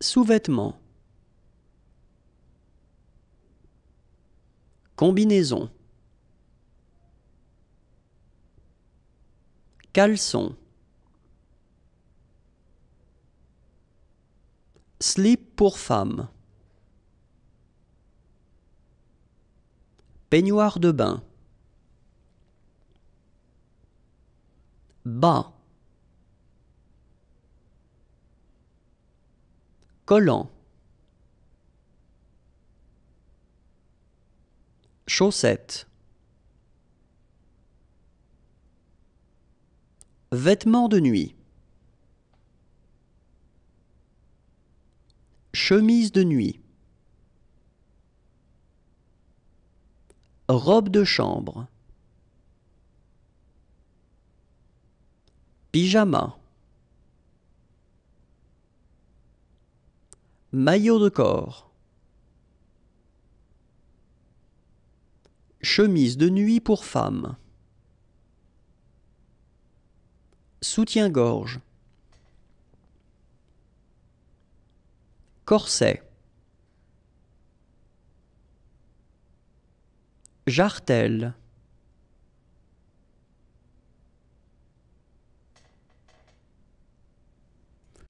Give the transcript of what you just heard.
Sous-vêtements. Combinaison. Caleçon. Slip pour femme. Peignoir de bain. Bas. collant chaussettes vêtements de nuit chemise de nuit robe de chambre pyjama Maillot de corps. Chemise de nuit pour femme. Soutien-gorge. Corset. Jartel.